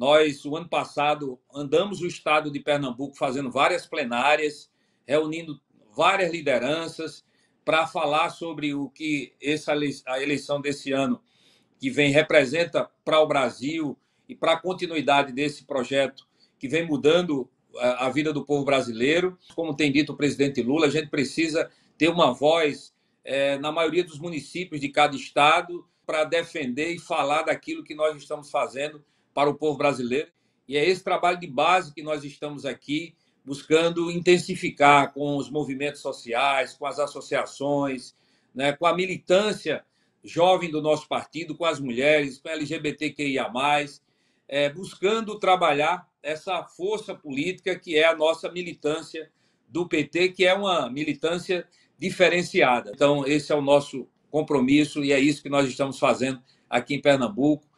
Nós, o ano passado, andamos o estado de Pernambuco fazendo várias plenárias, reunindo várias lideranças para falar sobre o que essa a eleição desse ano que vem representa para o Brasil e para a continuidade desse projeto que vem mudando a, vida do povo brasileiro. Como tem dito o presidente Lula, a gente precisa ter uma voz é, na maioria dos municípios de cada estado para defender e falar daquilo que nós estamos fazendo para o povo brasileiro. E é esse trabalho de base que nós estamos aqui buscando intensificar com os movimentos sociais, com as associações, né, com a militância jovem do nosso partido, com as mulheres, com a LGBTQIA, é, buscando trabalhar essa força política que é a nossa militância do PT, que é uma militância diferenciada. Então, esse é o nosso compromisso e é isso que nós estamos fazendo aqui em Pernambuco.